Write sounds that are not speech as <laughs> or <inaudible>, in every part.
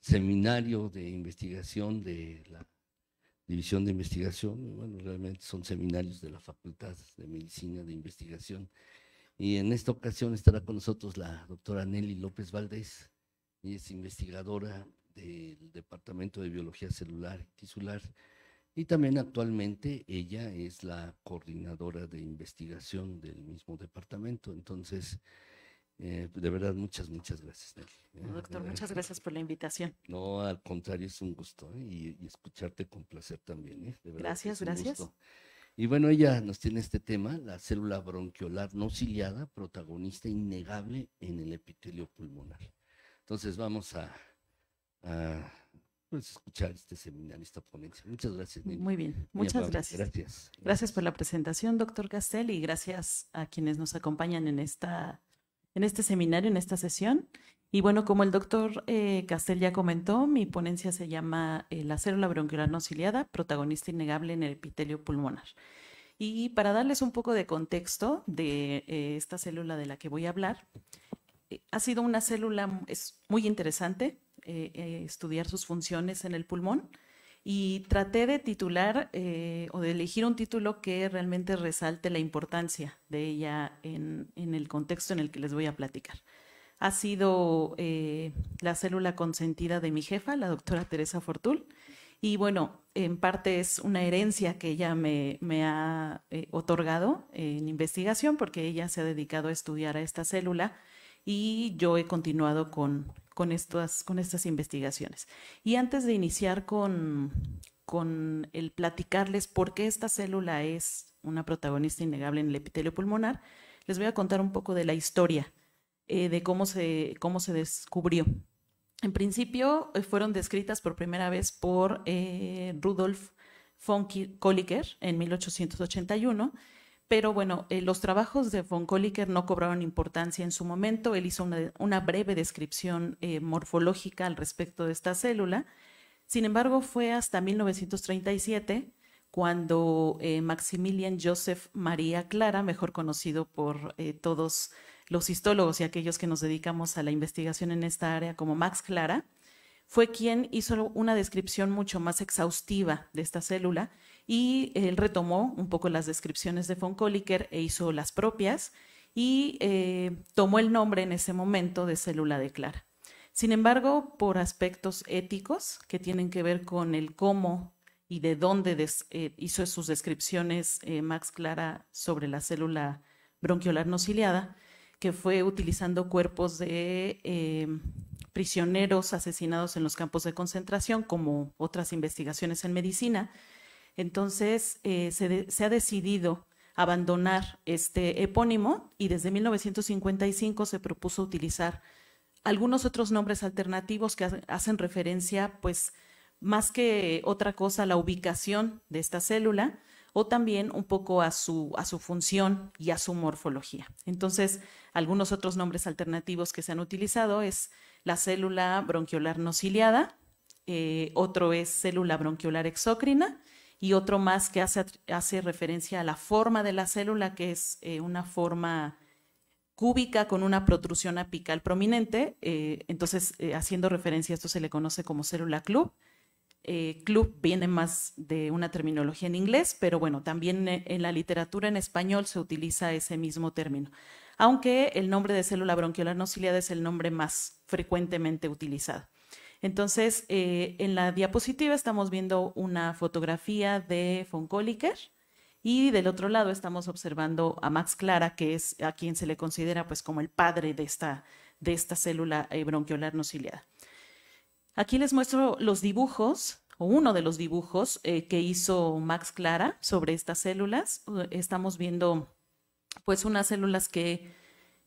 seminario de investigación de la División de Investigación, bueno, realmente son seminarios de la Facultad de Medicina de Investigación. Y en esta ocasión estará con nosotros la doctora Nelly López Valdés, y es investigadora del Departamento de Biología Celular y Tisular, y también actualmente ella es la coordinadora de investigación del mismo departamento. Entonces, eh, pues, de verdad, muchas, muchas gracias, Nelly. ¿eh? Doctor, muchas gracias por la invitación. No, al contrario, es un gusto ¿eh? y, escucharte con placer también. gracias, gracias. Y bueno, ella nos tiene este tema, la célula bronquiolar no ciliada, protagonista innegable en el epitelio pulmonar. Entonces vamos a, pues, escuchar este seminario, esta ponencia. Muchas gracias, Nelly. Muy bien, muchas gracias. gracias. Gracias por la presentación, doctor Castel, y gracias a quienes nos acompañan en esta en este seminario, en esta sesión. Y bueno, como el doctor eh, ya comentó, mi ponencia se llama eh, La célula bronquial no ciliada, protagonista innegable en el epitelio pulmonar. Y para darles un poco de contexto de eh, esta célula de la que voy a hablar, eh, ha sido una célula es muy interesante estudiar sus funciones en el pulmón y traté de titular eh, o de elegir un título que realmente resalte la importancia de ella en, el contexto en el que les voy a platicar. Ha sido eh, la célula consentida de mi jefa, la doctora Teresa Fortul, y bueno, en parte es una herencia que ella me, ha eh, otorgado en investigación porque ella se ha dedicado a estudiar a esta célula y yo he continuado con, con, estas, con estas investigaciones. Y antes de iniciar con, con el platicarles por qué esta célula es una protagonista innegable en el epitelio pulmonar, les voy a contar un poco de la historia eh, de cómo se, cómo se descubrió. En principio eh, fueron descritas por primera vez por eh, Rudolf von Kolliker en 1881 pero bueno, eh, los trabajos de von Koliker no cobraron importancia en su momento. Él hizo una, breve descripción eh, morfológica al respecto de esta célula. Sin embargo, fue hasta 1937 cuando eh, Maximilian Joseph María Clara, mejor conocido por todos los histólogos y aquellos que nos dedicamos a la investigación en esta área como Max Clara, fue quien hizo una descripción mucho más exhaustiva de esta célula y él retomó un poco las descripciones de von Koliker e hizo las propias y eh, tomó el nombre en ese momento de célula de Clara. Sin embargo, por aspectos éticos que tienen que ver con el cómo y de dónde eh, hizo sus descripciones eh, Max Clara sobre la célula bronquiolar no ciliada, que fue utilizando cuerpos de prisioneros asesinados en los campos de concentración, como otras investigaciones en medicina, entonces eh, se, ha decidido abandonar este epónimo y desde 1955 se propuso utilizar algunos otros nombres alternativos que hacen referencia, pues, más que otra cosa, a la ubicación de esta célula o también un poco a su, a su función y a su morfología. Entonces, algunos otros nombres alternativos que se han utilizado es la célula bronquiolar no ciliada, eh, otro es célula bronquiolar exócrina, y otro más que hace, hace referencia a la forma de la célula, que es eh, una forma cúbica con una protrusión apical prominente. Eh, entonces, eh, haciendo referencia a esto, se le conoce como célula club. club viene más de una terminología en inglés, pero bueno, también en la literatura en español se utiliza ese mismo término, aunque el nombre de célula bronquiolar no es el nombre más frecuentemente utilizado. Entonces, eh, en la diapositiva estamos viendo una fotografía de von y del otro lado estamos observando a Max Clara, que es a quien se le considera pues como el padre de esta, de esta célula eh, bronquiolar nociliada. ciliada. Aquí les muestro los dibujos o uno de los dibujos eh, que hizo Max Clara sobre estas células. Estamos viendo pues unas células que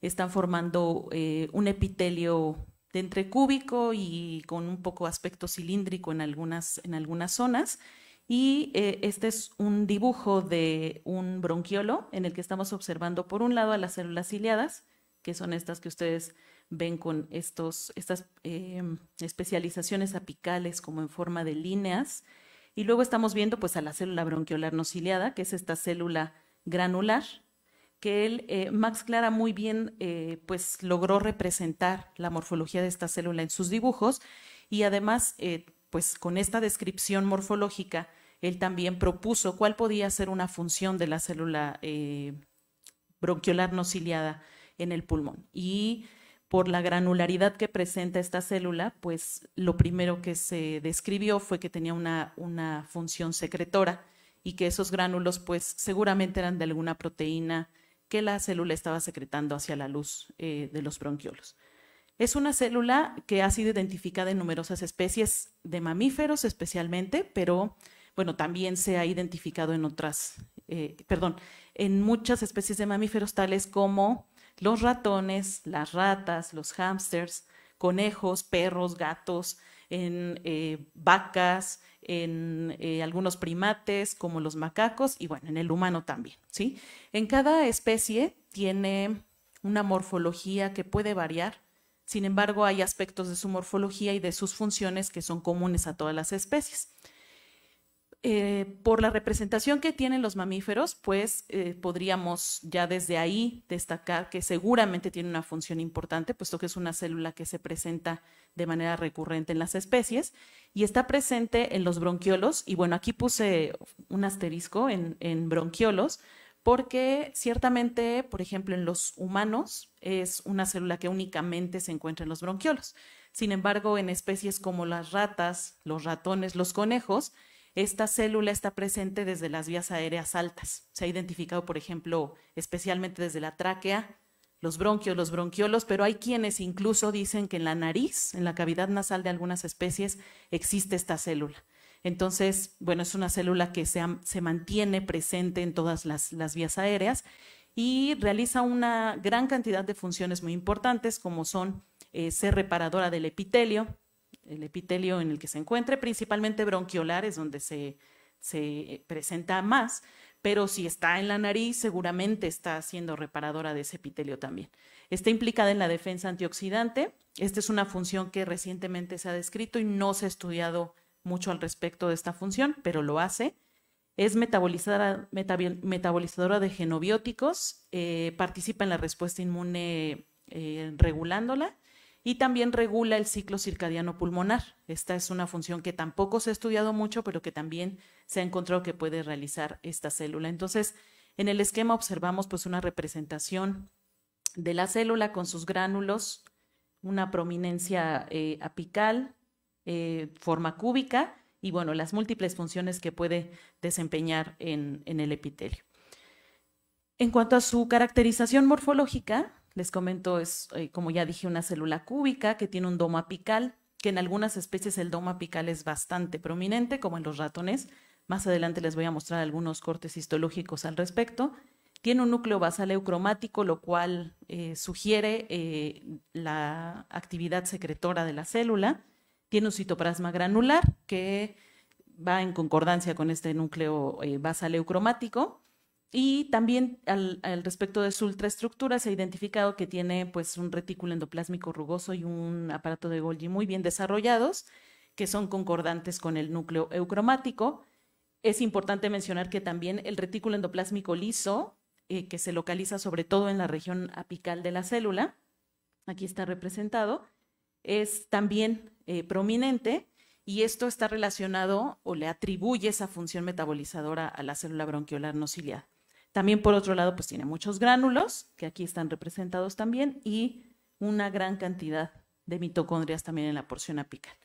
están formando un epitelio de entrecúbico cúbico y con un poco aspecto cilíndrico en algunas, en algunas zonas. Y eh, este es un dibujo de un bronquiolo en el que estamos observando por un lado a las células ciliadas, que son estas que ustedes ven con estos, estas em, especializaciones apicales como en forma de líneas. Y luego estamos viendo pues a la célula bronquiolar no ciliada, que es esta célula granular que él, eh, Max Clara muy bien eh, pues logró representar la morfología de esta célula en sus dibujos y además eh, pues con esta descripción morfológica él también propuso cuál podía ser una función de la célula bronquiolar no ciliada en el pulmón y por la granularidad que presenta esta célula, pues lo primero que se describió fue que tenía una, una función secretora y que esos gránulos pues seguramente eran de alguna proteína que la célula estaba secretando hacia la luz eh, de los bronquiolos. Es una célula que ha sido identificada en numerosas especies de mamíferos especialmente, pero bueno, también se ha identificado en otras, eh, perdón, en muchas especies de mamíferos tales como los ratones, las ratas, los hámsters, conejos, perros, gatos, en eh, vacas, en eh, algunos primates como los macacos y bueno, en el humano también, ¿sí? En cada especie tiene una morfología que puede variar, sin embargo hay aspectos de su morfología y de sus funciones que son comunes a todas las especies. Eh, por la representación que tienen los mamíferos, pues eh, podríamos ya desde ahí destacar que seguramente tiene una función importante, puesto que es una célula que se presenta de manera recurrente en las especies y está presente en los bronquiolos. Y bueno, aquí puse un asterisco en, en bronquiolos, porque ciertamente, por ejemplo, en los humanos es una célula que únicamente se encuentra en los bronquiolos. Sin embargo, en especies como las ratas, los ratones, los conejos, esta célula está presente desde las vías aéreas altas. Se ha identificado, por ejemplo, especialmente desde la tráquea, los bronquios, los bronquiolos, pero hay quienes incluso dicen que en la nariz, en la cavidad nasal de algunas especies, existe esta célula. Entonces, bueno, es una célula que se, mantiene presente en todas las, vías aéreas y realiza una gran cantidad de funciones muy importantes, como son eh, ser reparadora del epitelio, el epitelio en el que se encuentre, principalmente bronquiolares es donde se, eh, presenta más, pero si está en la nariz, seguramente está siendo reparadora de ese epitelio también. Está implicada en la defensa antioxidante. Esta es una función que recientemente se ha descrito y no se ha estudiado mucho al respecto de esta función, pero lo hace. Es metabolizadora, de genobióticos, eh, participa en la respuesta inmune eh, regulándola y también regula el ciclo circadiano pulmonar. Esta es una función que tampoco se ha estudiado mucho, pero que también se ha encontrado que puede realizar esta célula. Entonces, en el esquema observamos pues una representación de la célula con sus gránulos, una prominencia eh, apical, eh, forma cúbica y bueno, las múltiples funciones que puede desempeñar en el epitelio. En cuanto a su caracterización morfológica, les comento, es, eh, como ya dije, una célula cúbica que tiene un domo apical, que en algunas especies el domo apical es bastante prominente, como en los ratones. Más adelante les voy a mostrar algunos cortes histológicos al respecto. Tiene un núcleo basal eucromático, lo cual eh, sugiere eh, la actividad secretora de la célula. Tiene un citoplasma granular que va en concordancia con este núcleo basal eucromático y también al, respecto de su ultraestructura se ha identificado que tiene pues un retículo endoplásmico rugoso y un aparato de Golgi muy bien desarrollados que son concordantes con el núcleo eucromático. Es importante mencionar que también el retículo endoplásmico liso, eh, que se localiza sobre todo en la región apical de la célula, aquí está representado, es también eh, prominente y esto está relacionado o le atribuye esa función metabolizadora a la célula bronquiolar no también por otro lado, pues tiene muchos gránulos, que aquí están representados también, y una gran cantidad de mitocondrias también en la porción apical.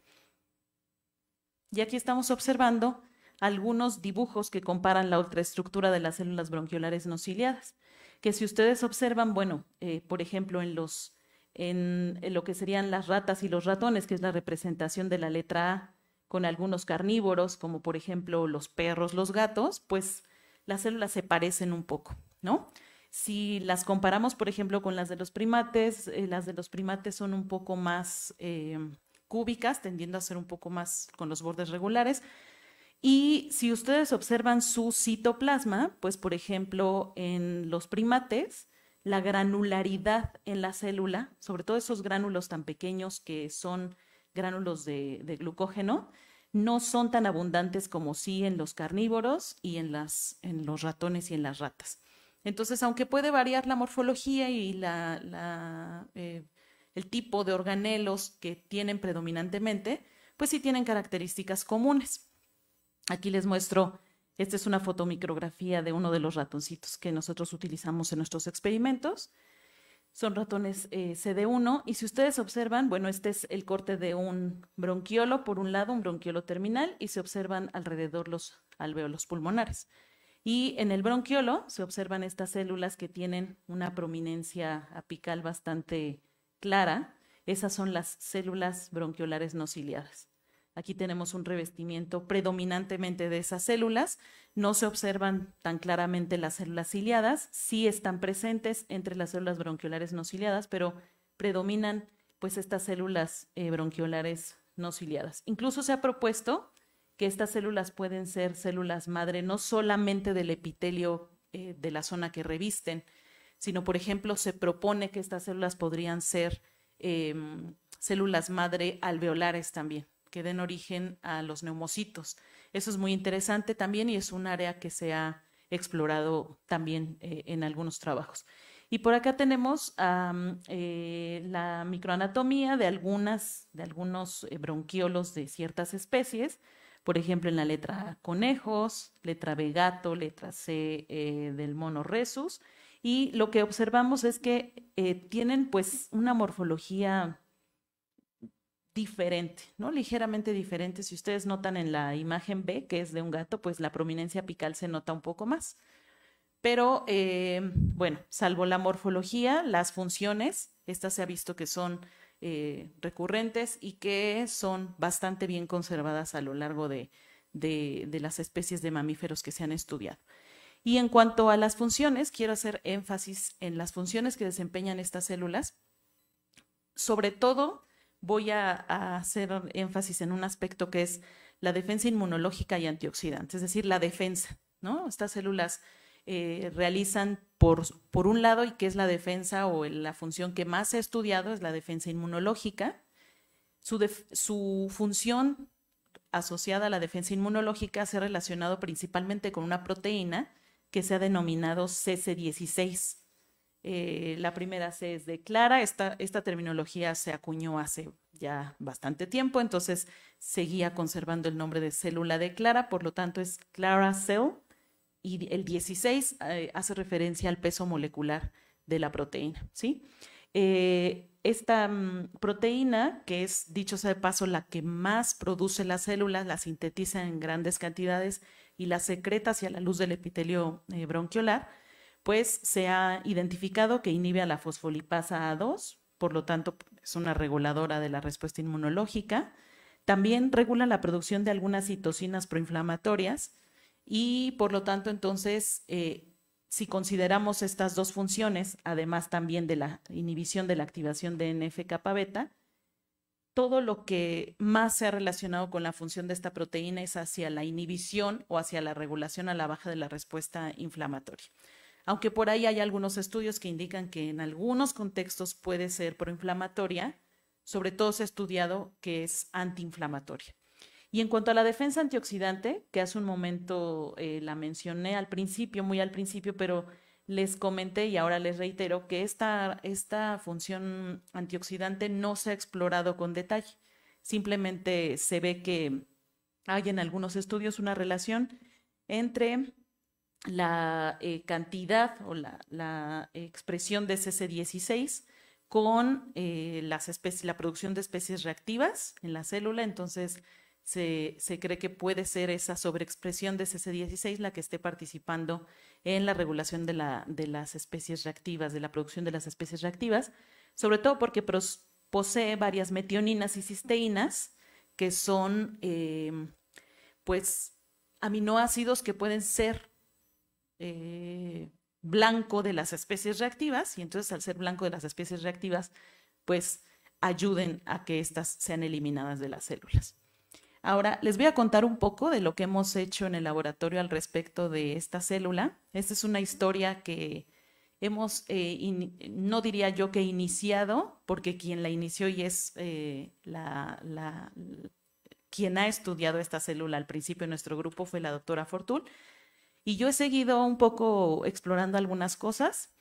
Y aquí estamos observando algunos dibujos que comparan la ultraestructura de las células bronquiolares ciliadas, que si ustedes observan, bueno, eh, por ejemplo, en, los, en lo que serían las ratas y los ratones, que es la representación de la letra A, con algunos carnívoros, como por ejemplo los perros, los gatos, pues las células se parecen un poco, ¿no? Si las comparamos, por ejemplo, con las de los primates, eh, las de los primates son un poco más eh, cúbicas, tendiendo a ser un poco más con los bordes regulares. Y si ustedes observan su citoplasma, pues por ejemplo, en los primates, la granularidad en la célula, sobre todo esos gránulos tan pequeños que son gránulos de glucógeno, no son tan abundantes como sí en los carnívoros y en, en los ratones y en las ratas. Entonces, aunque puede variar la morfología y eh, el tipo de organelos que tienen predominantemente, pues sí tienen características comunes. Aquí les muestro, esta es una fotomicrografía de uno de los ratoncitos que nosotros utilizamos en nuestros experimentos son ratones eh, CD1 y si ustedes observan, bueno, este es el corte de un bronquiolo, por un lado un bronquiolo terminal y se observan alrededor los alveolos pulmonares. Y en el bronquiolo se observan estas células que tienen una prominencia apical bastante clara. Esas son las células bronquiolares no ciliadas. Aquí tenemos un revestimiento predominantemente de esas células. No se observan tan claramente las células ciliadas. Sí están presentes entre las células bronquiolares no ciliadas, pero predominan pues estas células eh, bronquiolares no ciliadas. Incluso se ha propuesto que estas células pueden ser células madre no solamente del epitelio eh, de la zona que revisten, sino por ejemplo se propone que estas células podrían ser em, células madre alveolares también que den origen a los neumocitos. Eso es muy interesante también y es un área que se ha explorado también eh, en algunos trabajos. Y por acá tenemos eh, la microanatomía de, algunas, de algunos eh, bronquiolos de ciertas especies, por ejemplo en la letra conejos, letra B gato, letra C del mono resus. y lo que observamos es que tienen pues una morfología diferente, ¿no? Ligeramente diferente. Si ustedes notan en la imagen B, que es de un gato, pues la prominencia apical se nota un poco más. Pero eh, bueno, salvo la morfología, las funciones, estas se ha visto que son eh, recurrentes y que son bastante bien conservadas a lo largo de las especies de mamíferos que se han estudiado. Y en cuanto a las funciones, quiero hacer énfasis en las funciones que desempeñan estas células, sobre todo voy a, hacer énfasis en un aspecto que es la defensa inmunológica y antioxidante, es decir, la defensa, Estas células eh, realizan por, un lado y que es la defensa o la función que más se ha estudiado es la defensa inmunológica. Su, su función asociada a la defensa inmunológica se ha relacionado principalmente con una proteína que se ha denominado CC16 eh, la primera C es de clara. Esta, terminología se acuñó hace ya bastante tiempo, entonces seguía conservando el nombre de célula de clara, por lo tanto es clara cell. Y el 16 eh, hace referencia al peso molecular de la proteína, ¿sí? Eh, esta mm, proteína, que es, dicho sea de paso, la que más produce las células, la sintetiza en grandes cantidades y la secreta hacia la luz del epitelio bronquiolar, pues se ha identificado que inhibe a la fosfolipasa A2, por lo tanto es una reguladora de la respuesta inmunológica. También regula la producción de algunas citocinas proinflamatorias y por lo tanto entonces eh, si consideramos estas dos funciones, además también de la inhibición de la activación de NF-kappa beta, todo lo que más se ha relacionado con la función de esta proteína es hacia la inhibición o hacia la regulación a la baja de la respuesta inflamatoria aunque por ahí hay algunos estudios que indican que en algunos contextos puede ser proinflamatoria, sobre todo se ha estudiado que es antiinflamatoria. Y en cuanto a la defensa antioxidante, que hace un momento eh, la mencioné al principio, muy al principio, pero les comenté y ahora les reitero que esta, esta función antioxidante no se ha explorado con detalle. Simplemente se ve que hay en algunos estudios una relación entre la eh, cantidad o la, expresión de CC16 con eh, las especies, la producción de especies reactivas en la célula, entonces se, cree que puede ser esa sobreexpresión de CC16 la que esté participando en la regulación de, las especies reactivas, de la producción de las especies reactivas, sobre todo porque posee varias metioninas y cisteínas que son, eh, pues, aminoácidos que pueden ser eh, blanco de las especies reactivas y entonces al ser blanco de las especies reactivas, pues ayuden a que éstas sean eliminadas de las células. Ahora les voy a contar un poco de lo que hemos hecho en el laboratorio al respecto de esta célula. Esta es una historia que hemos, eh, no diría yo que iniciado, porque quien la inició y es eh, la, quien ha estudiado esta célula al principio en nuestro grupo fue la doctora Fortul, y yo he seguido un poco explorando algunas cosas.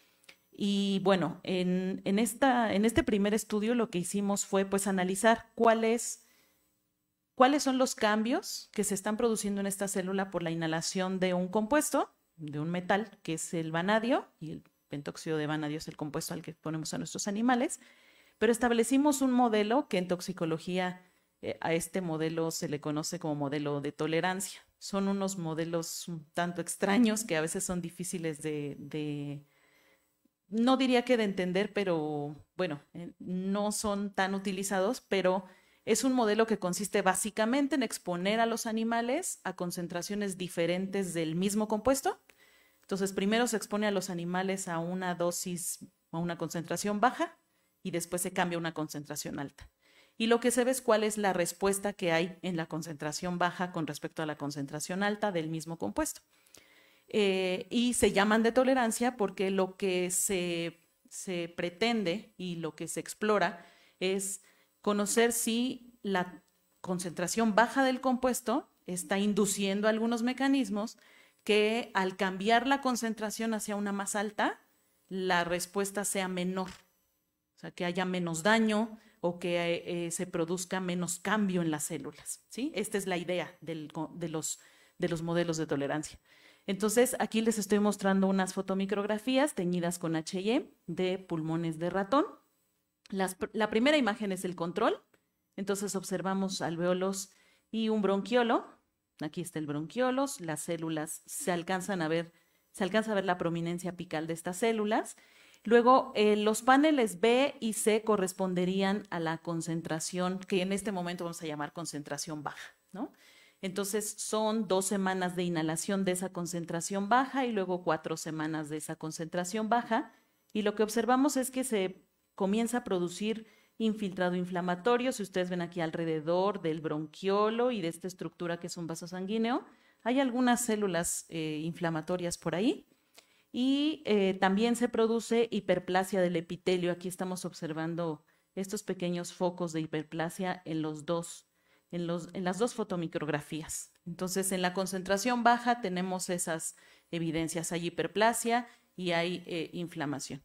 Y bueno, en, esta, en este primer estudio lo que hicimos fue pues analizar cuáles, cuáles son los cambios que se están produciendo en esta célula por la inhalación de un compuesto, de un metal, que es el vanadio, y el pentóxido de vanadio es el compuesto al que ponemos a nuestros animales, pero establecimos un modelo que en toxicología eh, a este modelo se le conoce como modelo de tolerancia son unos modelos un tanto extraños que a veces son difíciles de, no diría que de entender, pero bueno, eh, no son tan utilizados, pero es un modelo que consiste básicamente en exponer a los animales a concentraciones diferentes del mismo compuesto. Entonces, primero se expone a los animales a una dosis o a una concentración baja y después se cambia a una concentración alta y lo que se ve es cuál es la respuesta que hay en la concentración baja con respecto a la concentración alta del mismo compuesto. Eh, y se llaman de tolerancia porque lo que se, se pretende y lo que se explora es conocer si la concentración baja del compuesto está induciendo algunos mecanismos que al cambiar la concentración hacia una más alta, la respuesta sea menor, o sea, que haya menos daño o que eh, se produzca menos cambio en las células. ¿sí? Esta es la idea de, los, modelos de tolerancia. Entonces, aquí les estoy mostrando unas fotomicrografías teñidas con H&E de pulmones de ratón. la primera imagen es el control. Entonces, observamos alveolos y un bronquiolo. Aquí está el bronquiolo. Las células se alcanzan a ver, se alcanza a ver la prominencia apical de estas células Luego, eh, los paneles B y C corresponderían a la concentración, que en este momento vamos a llamar concentración baja, ¿no? Entonces, son dos semanas de inhalación de esa concentración baja y luego cuatro semanas de esa concentración baja. Y lo que observamos es que se comienza a producir infiltrado inflamatorio. Si ustedes ven aquí alrededor del bronquiolo y de esta estructura que es un vaso sanguíneo, hay algunas células eh, inflamatorias por ahí. Y eh, también se produce hiperplasia del epitelio. Aquí estamos observando estos pequeños focos de hiperplasia en, los dos, en, los, las dos fotomicrografías. Entonces, en la concentración baja tenemos esas evidencias. Hay hiperplasia y hay eh, inflamación.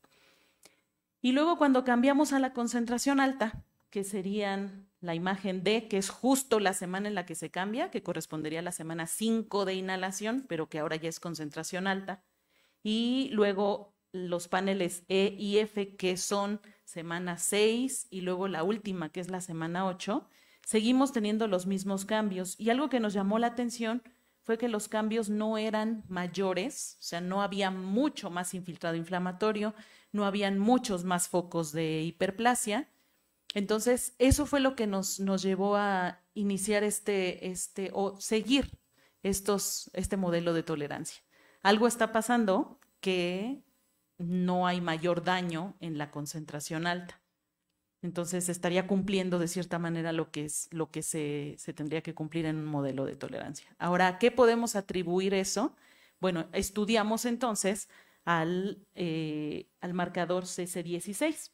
Y luego cuando cambiamos a la concentración alta, que serían la imagen D, que es justo la semana en la que se cambia, que correspondería a la semana 5 de inhalación, pero que ahora ya es concentración alta, y luego los paneles E y F que son semana 6 y luego la última que es la semana 8, seguimos teniendo los mismos cambios. Y algo que nos llamó la atención fue que los cambios no eran mayores, o sea, no había mucho más infiltrado inflamatorio, no habían muchos más focos de hiperplasia. Entonces, eso fue lo que nos, nos llevó a iniciar este, este, o seguir estos, este modelo de tolerancia algo está pasando que no hay mayor daño en la concentración alta. Entonces estaría cumpliendo de cierta manera lo que, es, lo que se, tendría que cumplir en un modelo de tolerancia. Ahora, ¿a qué podemos atribuir eso? Bueno, estudiamos entonces al, eh, al marcador CC16.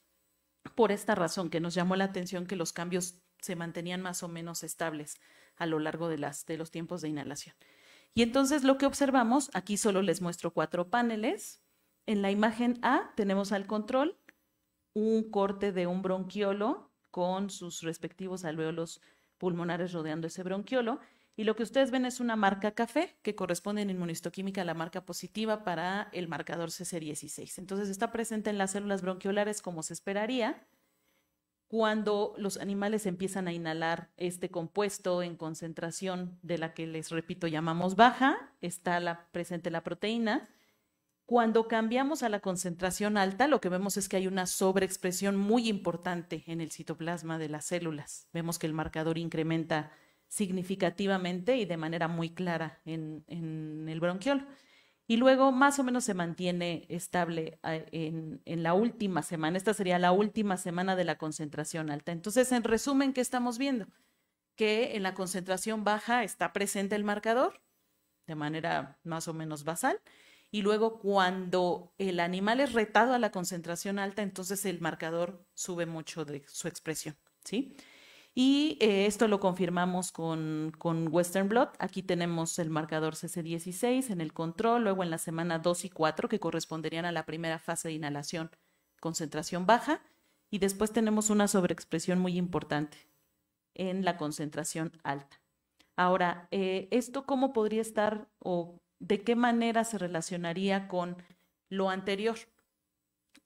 Por esta razón que nos llamó la atención que los cambios se mantenían más o menos estables a lo largo de, las, de los tiempos de inhalación. Y entonces lo que observamos, aquí solo les muestro cuatro paneles. En la imagen A tenemos al control un corte de un bronquiolo con sus respectivos alveolos pulmonares rodeando ese bronquiolo. Y lo que ustedes ven es una marca café que corresponde en inmunistoquímica a la marca positiva para el marcador CC16. Entonces está presente en las células bronquiolares como se esperaría cuando los animales empiezan a inhalar este compuesto en concentración de la que les repito llamamos baja, está presente la proteína. Cuando cambiamos a la concentración alta, lo que vemos es que hay una sobreexpresión muy importante en el citoplasma de las células. Vemos que el marcador incrementa significativamente y de manera muy clara en, en el bronquiol y luego más o menos se mantiene estable eh, en, la última semana. Esta sería la última semana de la concentración alta. Entonces, en resumen, ¿qué estamos viendo? Que en la concentración baja está presente el marcador de manera más o menos basal. Y luego cuando el animal es retado a la concentración alta, entonces el marcador sube mucho de su expresión, ¿sí? Y eh, esto lo confirmamos con, Western Blot. Aquí tenemos el marcador CC16 en el control, luego en la semana 2 y 4, que corresponderían a la primera fase de inhalación, concentración baja, y después tenemos una sobreexpresión muy importante en la concentración alta. Ahora, eh, ¿esto cómo podría estar o de qué manera se relacionaría con lo anterior?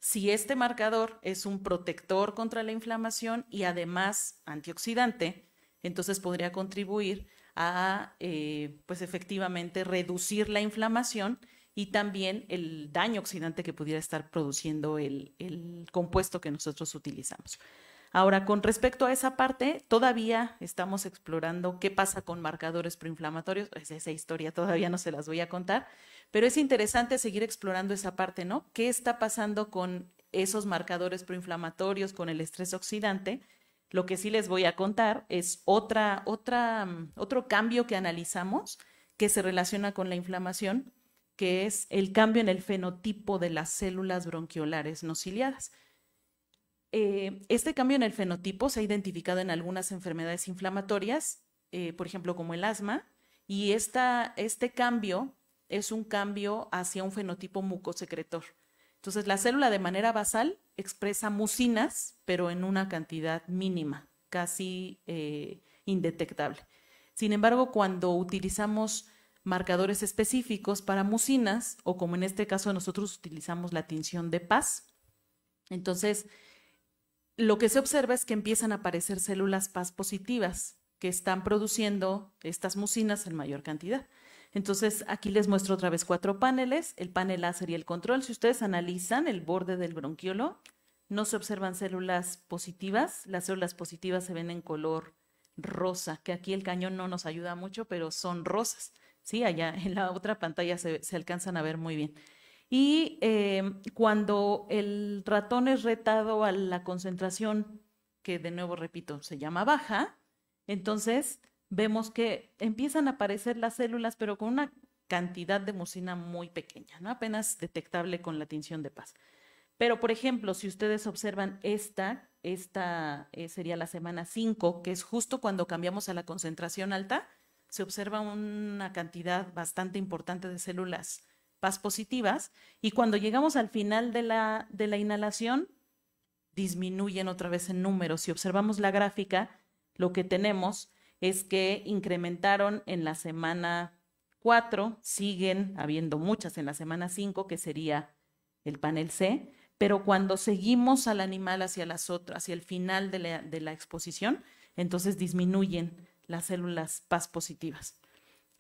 si este marcador es un protector contra la inflamación y además antioxidante, entonces podría contribuir a, eh, pues efectivamente, reducir la inflamación y también el daño oxidante que pudiera estar produciendo el compuesto que nosotros utilizamos. Ahora, con respecto a esa parte, todavía estamos explorando qué pasa con marcadores proinflamatorios. esa historia todavía no se las voy a contar, pero es interesante seguir explorando esa parte, ¿no? ¿Qué está pasando con esos marcadores proinflamatorios, con el estrés oxidante? Lo que sí les voy a contar es otra, mm, otro cambio que analizamos que se relaciona con la inflamación, que es el cambio en el fenotipo de las células bronquiolares no ciliadas. Eh, este cambio en el fenotipo se ha identificado en algunas enfermedades inflamatorias, eh, por ejemplo como el asma, y este cambio es un cambio hacia un fenotipo mucosecretor. Entonces la célula de manera basal expresa mucinas, pero en una cantidad mínima, casi eh, indetectable. Sin embargo, cuando utilizamos marcadores específicos para mucinas, o como en este caso nosotros utilizamos la tinción de paz, entonces lo que se observa es que empiezan a aparecer células PAS positivas que están produciendo estas mucinas en mayor cantidad. Entonces, aquí les muestro otra vez cuatro paneles, el panel A sería el control. Si ustedes analizan el borde del bronquiolo, no se observan células positivas. Las células positivas se ven en color rosa, que aquí el cañón no nos ayuda mucho, pero son rosas. Sí, allá en la otra pantalla se alcanzan a ver muy bien. Y em, cuando el ratón es retado a la concentración, que de nuevo repito, se llama baja, entonces vemos que empiezan a aparecer las células, pero con una cantidad de mucina muy pequeña, ¿no? apenas detectable con la tinción de paz. Pero, por ejemplo, si ustedes observan esta, esta eh, sería la semana 5, que es justo cuando cambiamos a la concentración alta, se observa una cantidad bastante importante de células PAS positivas, y cuando llegamos al final de la, inhalación, disminuyen otra vez en número Si observamos la gráfica, lo que tenemos es que incrementaron en la semana 4, siguen habiendo muchas en la semana 5, que sería el panel C, pero cuando seguimos al animal hacia las otras, hacia el final de la, de la exposición, entonces disminuyen las células PAS positivas.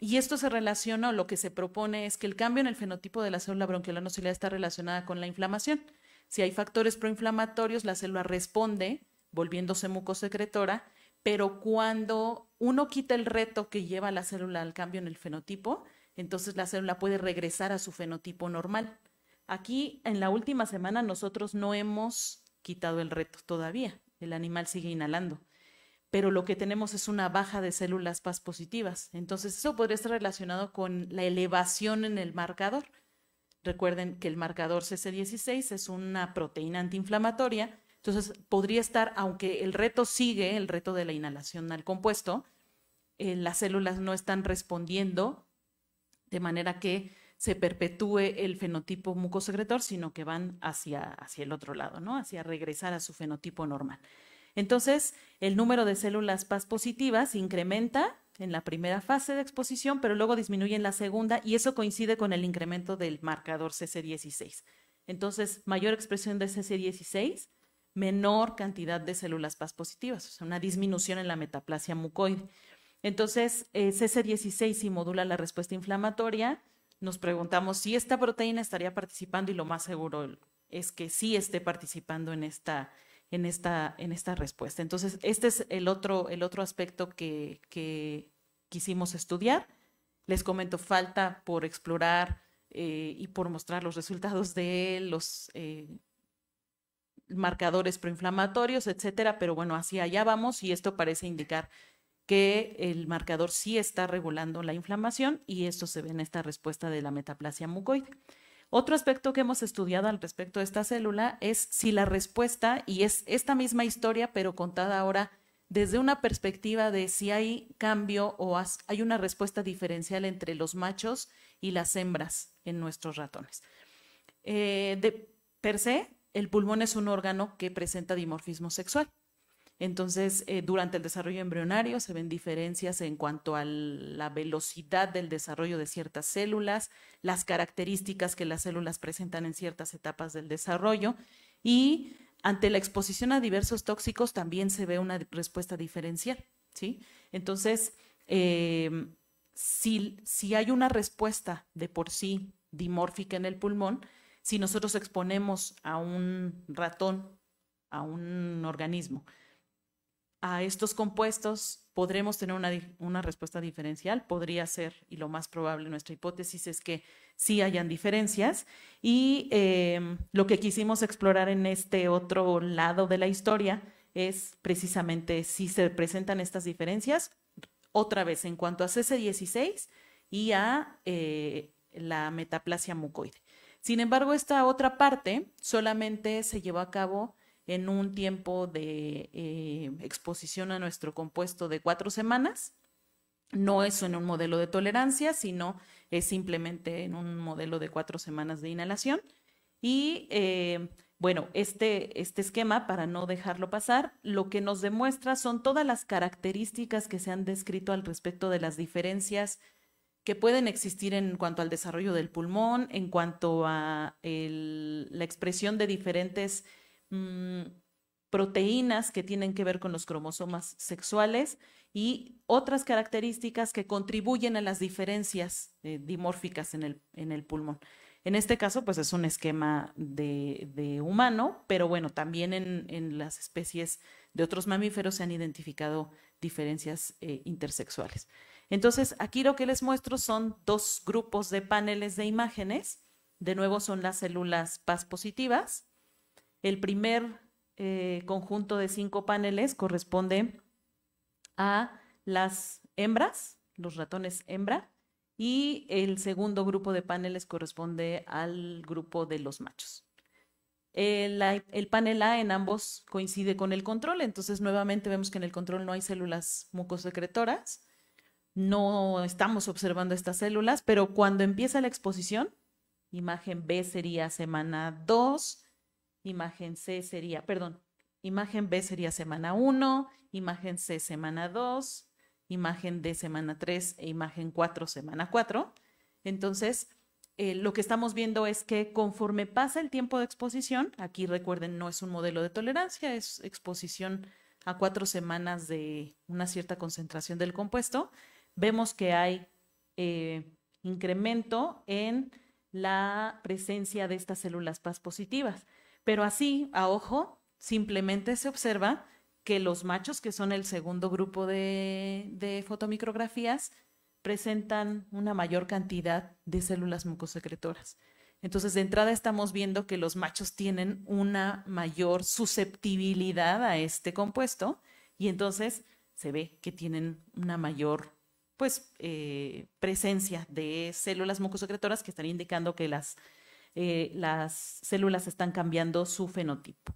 Y esto se relaciona, lo que se propone es que el cambio en el fenotipo de la célula bronquial está relacionada con la inflamación. Si hay factores proinflamatorios, la célula responde volviéndose mucosecretora, pero cuando uno quita el reto que lleva la célula al cambio en el fenotipo, entonces la célula puede regresar a su fenotipo normal. Aquí en la última semana nosotros no hemos quitado el reto todavía, el animal sigue inhalando pero lo que tenemos es una baja de células PAS positivas. Entonces, eso podría estar relacionado con la elevación en el marcador. Recuerden que el marcador CC16 es una proteína antiinflamatoria, entonces podría estar, aunque el reto sigue, el reto de la inhalación al compuesto, eh, las células no están respondiendo de manera que se perpetúe el fenotipo mucosecretor, sino que van hacia, hacia el otro lado, ¿no? Hacia regresar a su fenotipo normal. Entonces, el número de células PAS positivas incrementa en la primera fase de exposición, pero luego disminuye en la segunda y eso coincide con el incremento del marcador CC16. Entonces, mayor expresión de CC16, menor cantidad de células PAS positivas, o sea, una disminución en la metaplasia mucoide. Entonces, eh, CC16 si modula la respuesta inflamatoria, nos preguntamos si esta proteína estaría participando y lo más seguro es que sí esté participando en esta en esta, en esta respuesta. Entonces, este es el otro, el otro aspecto que, quisimos estudiar. Les comento, falta por explorar eh, y por mostrar los resultados de los eh, marcadores proinflamatorios, etcétera, pero bueno, así allá vamos y esto parece indicar que el marcador sí está regulando la inflamación y esto se ve en esta respuesta de la metaplasia mucoide. Otro aspecto que hemos estudiado al respecto de esta célula es si la respuesta, y es esta misma historia, pero contada ahora desde una perspectiva de si hay cambio o hay una respuesta diferencial entre los machos y las hembras en nuestros ratones. Eh, de per se, el pulmón es un órgano que presenta dimorfismo sexual. Entonces, eh, durante el desarrollo embrionario se ven diferencias en cuanto a la velocidad del desarrollo de ciertas células, las características que las células presentan en ciertas etapas del desarrollo y ante la exposición a diversos tóxicos también se ve una respuesta diferencial, ¿sí? Entonces, em, si, si hay una respuesta de por sí dimórfica en el pulmón, si nosotros exponemos a un ratón, a un organismo, a estos compuestos, podremos tener una, respuesta diferencial, podría ser, y lo más probable nuestra hipótesis es que sí hayan diferencias. Y em, lo que quisimos explorar en este otro lado de la historia es precisamente si se presentan estas diferencias, otra vez en cuanto a cs 16 y a eh, la metaplasia mucoide. Sin embargo, esta otra parte solamente se llevó a cabo en un tiempo de eh, exposición a nuestro compuesto de cuatro semanas. No es en un modelo de tolerancia, sino es simplemente en un modelo de cuatro semanas de inhalación. Y eh, bueno, este, este esquema, para no dejarlo pasar, lo que nos demuestra son todas las características que se han descrito al respecto de las diferencias que pueden existir en cuanto al desarrollo del pulmón, en cuanto a la expresión de diferentes Mm, proteínas que tienen que ver con los cromosomas sexuales y otras características que contribuyen a las diferencias eh, dimórficas en el, en el pulmón. En este caso, pues es un esquema de, humano, pero bueno, también en, las especies de otros mamíferos se han identificado diferencias eh, intersexuales. Entonces, aquí lo que les muestro son dos grupos de paneles de imágenes. De nuevo son las células PAS positivas el primer eh, conjunto de cinco paneles corresponde a las hembras, los ratones hembra, y el segundo grupo de paneles corresponde al grupo de los machos. El, el, panel A en ambos coincide con el control, entonces nuevamente vemos que en el control no hay células mucosecretoras, no estamos observando estas células, pero cuando empieza la exposición, imagen B sería semana 2, imagen C sería, perdón, imagen B sería semana 1, imagen C semana 2, imagen D semana 3 e imagen 4 semana 4. Entonces, eh, lo que estamos viendo es que conforme pasa el tiempo de exposición, aquí recuerden, no es un modelo de tolerancia, es exposición a cuatro semanas de una cierta concentración del compuesto, vemos que hay eh, incremento en la presencia de estas células PAS positivas. Pero así, a ojo, simplemente se observa que los machos, que son el segundo grupo de, fotomicrografías, presentan una mayor cantidad de células mucosecretoras. Entonces, de entrada estamos viendo que los machos tienen una mayor susceptibilidad a este compuesto y entonces se ve que tienen una mayor pues, eh, presencia de células mucosecretoras que están indicando que las eh, las células están cambiando su fenotipo.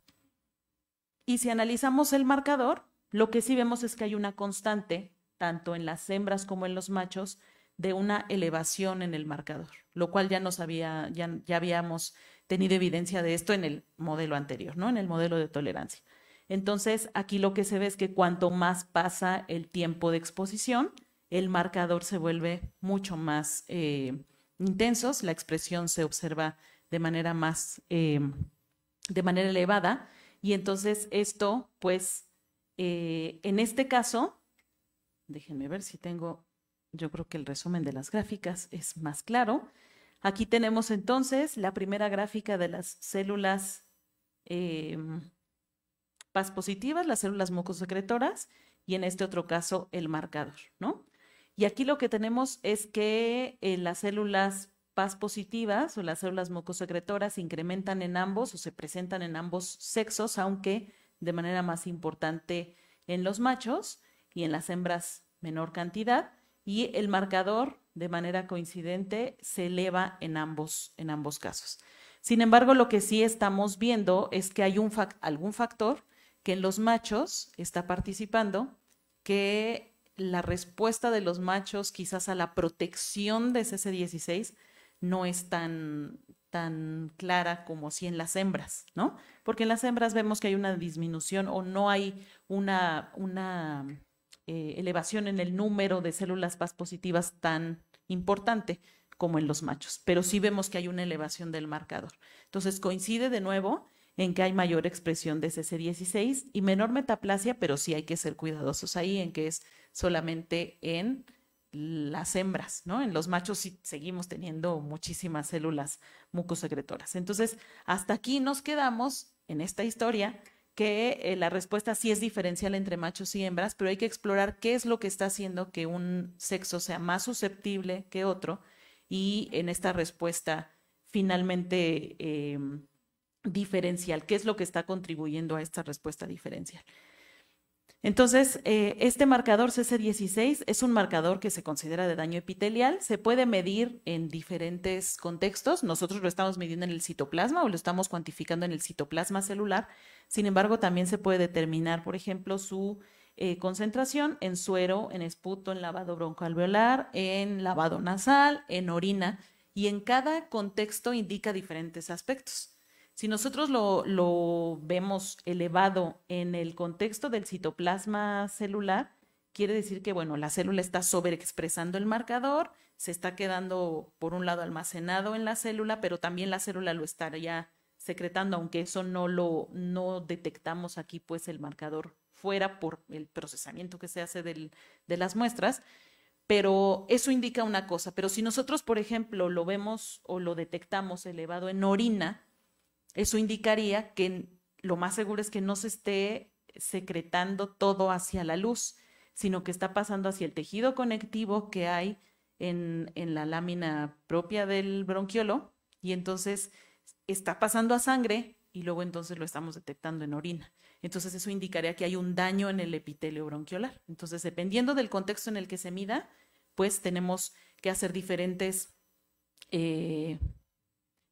Y si analizamos el marcador, lo que sí vemos es que hay una constante, tanto en las hembras como en los machos, de una elevación en el marcador, lo cual ya nos había, ya, habíamos tenido evidencia de esto en el modelo anterior, ¿no? En el modelo de tolerancia. Entonces, aquí lo que se ve es que cuanto más pasa el tiempo de exposición, el marcador se vuelve mucho más eh, intensos, la expresión se observa de manera más, em, de manera elevada, y entonces esto, pues, eh, en este caso, déjenme ver si tengo, yo creo que el resumen de las gráficas es más claro. Aquí tenemos entonces la primera gráfica de las células eh, em, PAS positivas, las células mucosecretoras, y en este otro caso el marcador, ¿no? Y aquí lo que tenemos es que eh, las células PAS positivas o las células se incrementan en ambos o se presentan en ambos sexos, aunque de manera más importante en los machos y en las hembras menor cantidad. Y el marcador, de manera coincidente, se eleva en ambos, en ambos casos. Sin embargo, lo que sí estamos viendo es que hay algún factor que en los machos está participando que la respuesta de los machos quizás a la protección de CC16 no es tan, tan clara como si en las hembras, ¿no? Porque en las hembras vemos que hay una disminución o no hay una, una eh, elevación en el número de células PAS positivas tan importante como en los machos, pero sí vemos que hay una elevación del marcador. Entonces coincide de nuevo en que hay mayor expresión de CC16 y menor metaplasia, pero sí hay que ser cuidadosos ahí en que es solamente en las hembras, ¿no? En los machos seguimos teniendo muchísimas células mucosecretoras. Entonces, hasta aquí nos quedamos en esta historia que eh, la respuesta sí es diferencial entre machos y hembras, pero hay que explorar qué es lo que está haciendo que un sexo sea más susceptible que otro y en esta respuesta finalmente em, diferencial, qué es lo que está contribuyendo a esta respuesta diferencial. Entonces, eh, este marcador CC16 es un marcador que se considera de daño epitelial. Se puede medir en diferentes contextos. Nosotros lo estamos midiendo en el citoplasma o lo estamos cuantificando en el citoplasma celular. Sin embargo, también se puede determinar, por ejemplo, su eh, concentración en suero, en esputo, en lavado broncoalveolar, en lavado nasal, en orina. Y en cada contexto indica diferentes aspectos. Si nosotros lo, vemos elevado en el contexto del citoplasma celular, quiere decir que, bueno, la célula está sobreexpresando el marcador, se está quedando, por un lado, almacenado en la célula, pero también la célula lo estaría secretando, aunque eso no lo no detectamos aquí, pues el marcador fuera por el procesamiento que se hace de las muestras, pero eso indica una cosa. Pero si nosotros, por ejemplo, lo vemos o lo detectamos elevado en orina, eso indicaría que lo más seguro es que no se esté secretando todo hacia la luz, sino que está pasando hacia el tejido conectivo que hay en, la lámina propia del bronquiolo y entonces está pasando a sangre y luego entonces lo estamos detectando en orina. Entonces eso indicaría que hay un daño en el epitelio bronquiolar. Entonces, dependiendo del contexto en el que se mida, pues tenemos que hacer diferentes eh,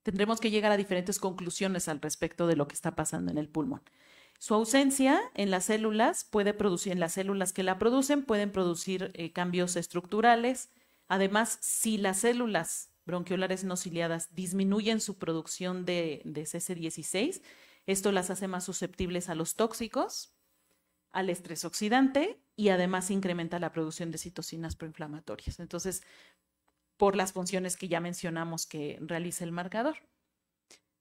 tendremos que llegar a diferentes conclusiones al respecto de lo que está pasando en el pulmón. Su ausencia en las células puede producir, en las células que la producen pueden producir eh, cambios estructurales. Además, si las células bronquiolares ciliadas disminuyen su producción de, de CC16, esto las hace más susceptibles a los tóxicos, al estrés oxidante y además incrementa la producción de citocinas proinflamatorias. Entonces, por las funciones que ya mencionamos que realiza el marcador.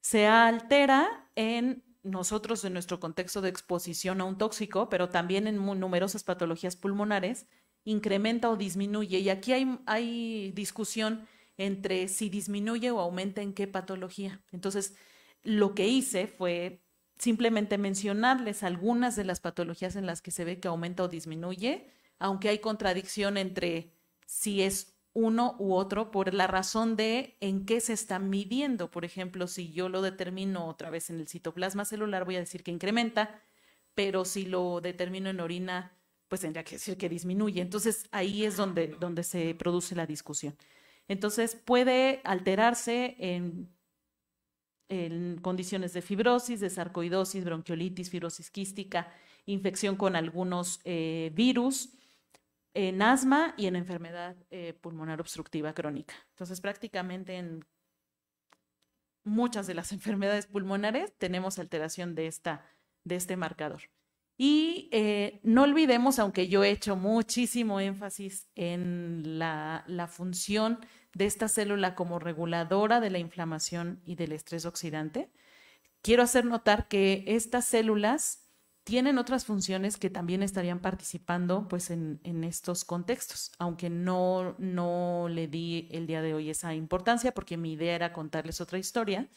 Se altera en nosotros en nuestro contexto de exposición a un tóxico, pero también en numerosas patologías pulmonares, incrementa o disminuye. Y aquí hay, hay discusión entre si disminuye o aumenta en qué patología. Entonces, lo que hice fue simplemente mencionarles algunas de las patologías en las que se ve que aumenta o disminuye, aunque hay contradicción entre si es uno u otro por la razón de en qué se está midiendo. Por ejemplo, si yo lo determino otra vez en el citoplasma celular, voy a decir que incrementa, pero si lo determino en orina, pues tendría que decir que disminuye. Entonces ahí es donde, donde se produce la discusión. Entonces puede alterarse en, en condiciones de fibrosis, de sarcoidosis, bronquiolitis, fibrosis quística, infección con algunos eh, virus en asma y en enfermedad eh, pulmonar obstructiva crónica. Entonces, prácticamente en muchas de las <laughs> enfermedades pulmonares tenemos alteración de, esta, de este marcador. Y eh, no olvidemos, aunque yo he hecho muchísimo énfasis en la, función de esta célula como reguladora de la inflamación y del estrés oxidante, quiero hacer notar que estas células tienen otras funciones que también estarían participando pues, en, estos contextos, aunque no, le di el día de hoy esa importancia porque mi idea era contarles otra historia.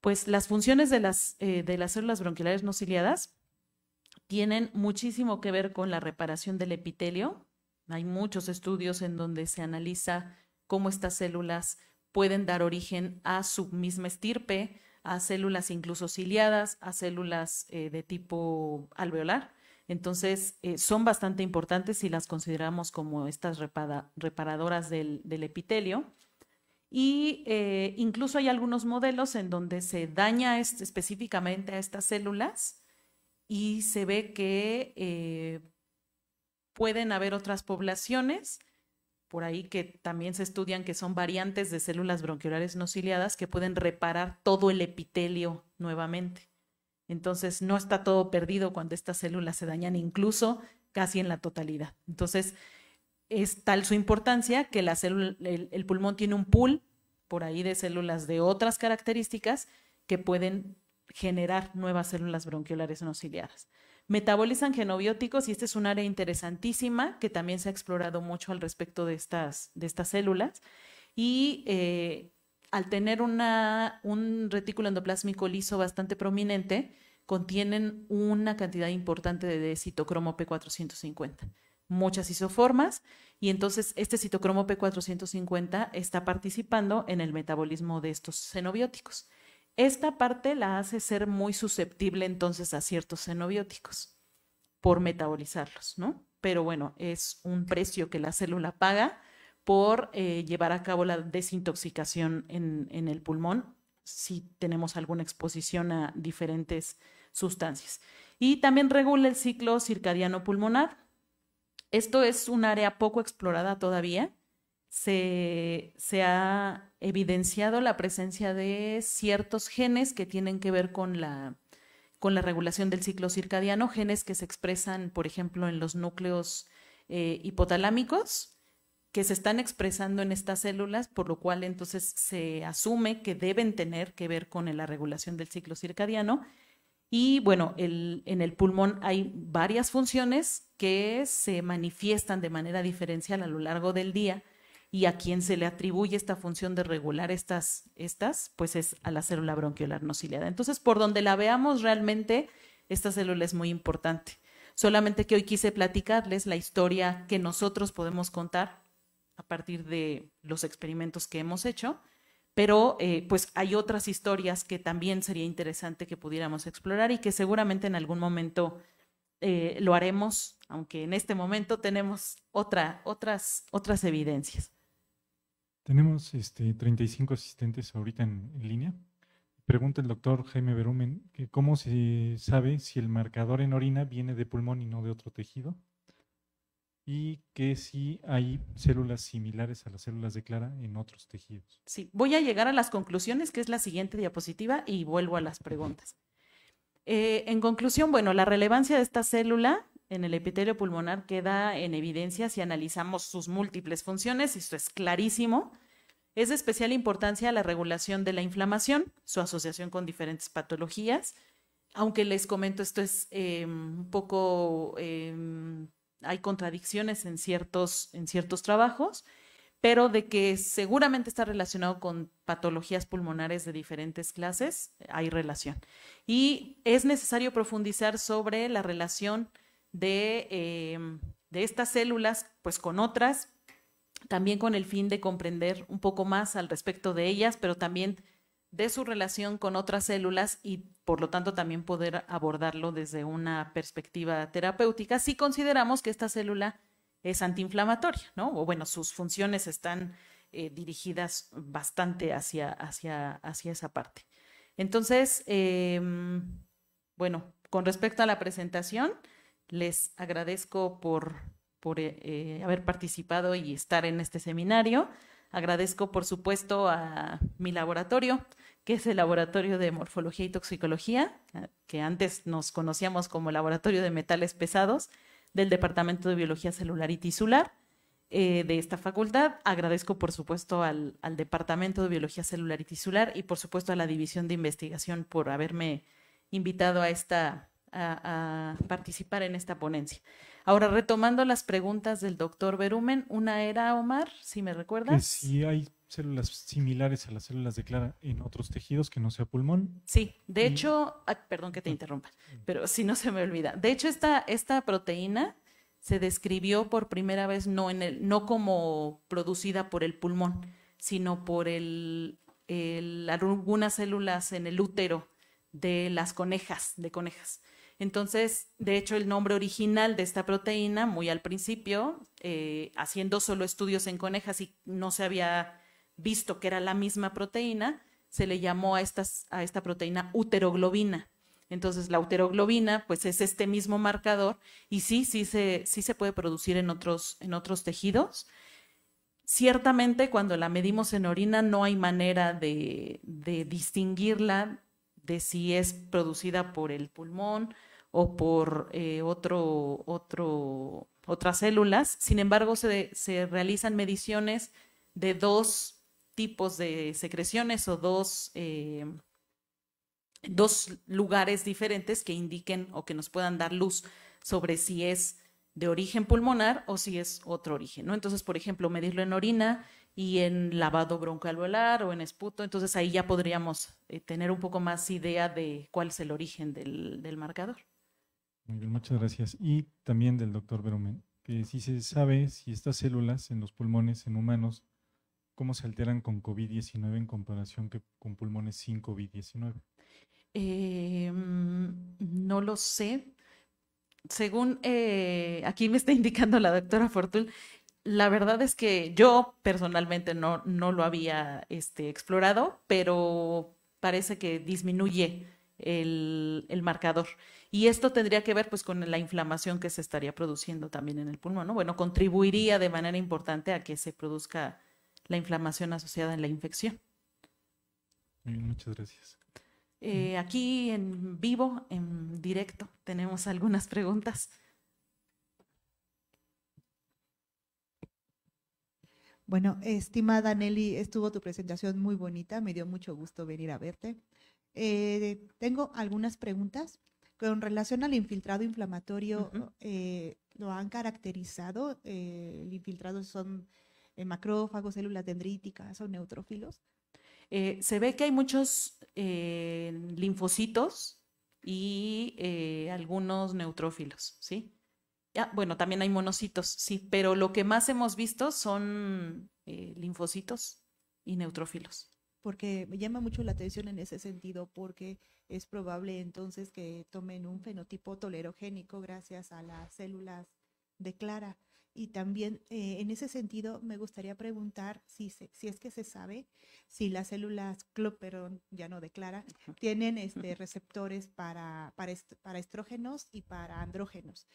Pues las funciones de las, eh, de las células bronquiales no ciliadas tienen muchísimo que ver con la reparación del epitelio. Hay muchos estudios en donde se analiza cómo estas células pueden dar origen a su misma estirpe, a células incluso ciliadas, a células eh, de tipo alveolar. Entonces, eh, son bastante importantes si las consideramos como estas reparadoras del, epitelio. Y eh, incluso hay algunos modelos en donde se daña específicamente a estas células y se ve que pueden haber otras poblaciones por ahí que también se estudian que son variantes de células bronquiolares no ciliadas que pueden reparar todo el epitelio nuevamente. Entonces, no está todo perdido cuando estas células se dañan, incluso casi en la totalidad. Entonces, es tal su importancia que la célula, el, pulmón tiene un pool por ahí de células de otras características que pueden generar nuevas células bronquiolares no ciliadas metabolizan genobióticos y esta es un área interesantísima que también se ha explorado mucho al respecto de estas, de estas células. Y eh, al tener un retículo endoplásmico liso bastante prominente, contienen una cantidad importante de citocromo P450, muchas isoformas, y entonces este citocromo P450 está participando en el metabolismo de estos xenobióticos. Esta parte la hace ser muy susceptible entonces a ciertos xenobióticos por metabolizarlos, ¿no? Pero bueno, es un precio que la célula paga por eh, llevar a cabo la desintoxicación en, el pulmón si tenemos alguna exposición a diferentes sustancias. Y también regula el ciclo circadiano pulmonar. Esto es un área poco explorada todavía. se ha evidenciado la presencia de ciertos genes que tienen que ver con la, con la regulación del ciclo circadiano, genes que se expresan, por ejemplo, en los núcleos eh, hipotalámicos, que se están expresando en estas células, por lo cual entonces se asume que deben tener que ver con la regulación del ciclo circadiano. Y bueno, en el pulmón hay varias funciones que se manifiestan de manera diferencial a lo largo del día y a quien se le atribuye esta función de regular estas, estas pues es a la célula bronquiolar ciliada. Entonces, por donde la veamos realmente, esta célula es muy importante. Solamente que hoy quise platicarles la historia que nosotros podemos contar a partir de los experimentos que hemos hecho, pero eh, pues hay otras historias que también sería interesante que pudiéramos explorar y que seguramente en algún momento eh, lo haremos, aunque en este momento tenemos otra, otras, otras evidencias. Tenemos este, 35 asistentes ahorita en, línea. Pregunta el doctor Jaime Berumen que cómo se sabe si el marcador en orina viene de pulmón y no de otro tejido y que si hay células similares a las células de Clara en otros tejidos. Sí, voy a llegar a las conclusiones, que es la siguiente diapositiva, y vuelvo a las preguntas. Eh, en conclusión, bueno, la relevancia de esta célula en el epitelio pulmonar queda en evidencia si analizamos sus múltiples funciones, esto es clarísimo. Es de especial importancia la regulación de la inflamación, su asociación con diferentes patologías. Aunque les comento, esto es eh, un poco, eh, hay contradicciones en ciertos, en ciertos trabajos, pero de que seguramente está relacionado con patologías pulmonares de diferentes clases, hay relación. Y es necesario profundizar sobre la relación de, em, de estas células pues con otras, también con el fin de comprender un poco más al respecto de ellas, pero también de su relación con otras células y por lo tanto también poder abordarlo desde una perspectiva terapéutica si consideramos que esta célula es antiinflamatoria, ¿no? O bueno, sus funciones están eh, dirigidas bastante hacia, hacia, hacia, esa parte. Entonces, em, bueno, con respecto a la presentación, les agradezco por, eh, haber participado y estar en este seminario. Agradezco, por supuesto, a mi laboratorio, que es el Laboratorio de Morfología y Toxicología, eh, que antes nos conocíamos como Laboratorio de Metales Pesados del Departamento de Biología Celular y Tisular eh, de esta facultad. Agradezco, por supuesto, al, Departamento de Biología Celular y Tisular y, por supuesto, a la División de Investigación por haberme invitado a esta a, participar en esta ponencia. Ahora, retomando las preguntas del doctor Berumen, una era, Omar, si me recuerdas. si hay células similares a las células de Clara en otros tejidos que no sea pulmón. Sí, de hecho, perdón que te ah. interrumpa, pero si no se me olvida. De hecho, esta, esta proteína se describió por primera vez no, en el, no como producida por el pulmón, sino por el algunas células en el útero de las conejas, de conejas. Entonces, de hecho, el nombre original de esta proteína, muy al principio, eh, haciendo solo estudios en conejas y no se había visto que era la misma proteína, se le llamó a, esta proteína uteroglobina. Entonces, la uteroglobina, pues es este mismo marcador y sí, sí se, sí se puede producir en otros, tejidos. Ciertamente, cuando la medimos en orina, no hay manera de distinguirla de si es producida por el pulmón, o por eh, otro, otro, otras células. Sin embargo, se, realizan mediciones de dos tipos de secreciones o dos, eh, dos lugares diferentes que indiquen o que nos puedan dar luz sobre si es de origen pulmonar o si es otro origen, Entonces, por ejemplo, medirlo en orina y en lavado broncoalveolar o en esputo, entonces ahí ya podríamos eh, tener un poco más idea de cuál es el origen del marcador. Muy muchas gracias. Y también del doctor Berumen, que si se sabe si estas células en los pulmones en humanos, cómo se alteran con COVID-19 en comparación que con pulmones sin COVID-19. Em, no lo sé. Según eh, aquí me está <laughs> indicando la doctora Fortul, la verdad es que yo personalmente no, lo había este, explorado, pero parece que disminuye el, marcador. Y esto tendría que ver pues con la inflamación que se estaría produciendo también en el pulmón, ¿no? Bueno, contribuiría de manera importante a que se produzca la inflamación asociada a la infección. Muchas gracias. Eh, aquí en vivo, en directo, tenemos algunas preguntas. Bueno, estimada Nelly, estuvo tu presentación muy bonita, me dio mucho gusto venir a verte. Eh, tengo algunas preguntas con relación al infiltrado inflamatorio. Eh, lo han caracterizado. Eh, el infiltrado son macrófagos, células dendríticas o neutrófilos. se ve que hay muchos linfocitos y algunos neutrófilos, ¿sí? Ya, ah, bueno, también hay monocitos, sí, pero lo que más hemos visto son linfocitos y neutrófilos porque me llama mucho la atención en ese sentido, porque es probable entonces que tomen un fenotipo tolerogénico gracias a las células de Clara. Y también eh, en ese sentido me gustaría preguntar si, si es que se sabe si las células clóperon, ya no de Clara, tienen este, receptores para, para estrógenos y para andrógenos